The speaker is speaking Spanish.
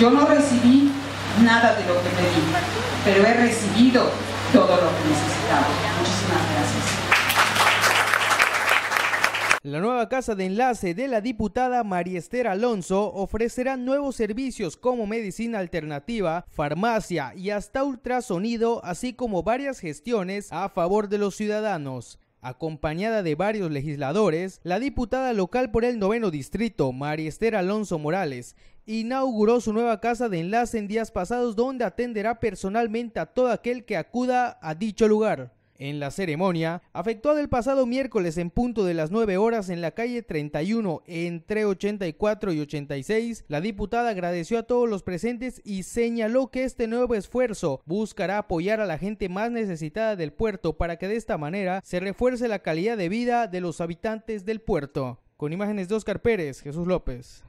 Yo no recibí nada de lo que pedí, pero he recibido todo lo que necesitaba. Muchísimas gracias. La nueva casa de enlace de la diputada María Esther Alonso ofrecerá nuevos servicios como medicina alternativa, farmacia y hasta ultrasonido, así como varias gestiones a favor de los ciudadanos. Acompañada de varios legisladores, la diputada local por el noveno distrito, Esther Alonso Morales, inauguró su nueva casa de enlace en días pasados donde atenderá personalmente a todo aquel que acuda a dicho lugar. En la ceremonia, afectuada el pasado miércoles en punto de las 9 horas en la calle 31 entre 84 y 86, la diputada agradeció a todos los presentes y señaló que este nuevo esfuerzo buscará apoyar a la gente más necesitada del puerto para que de esta manera se refuerce la calidad de vida de los habitantes del puerto. Con imágenes de Oscar Pérez, Jesús López.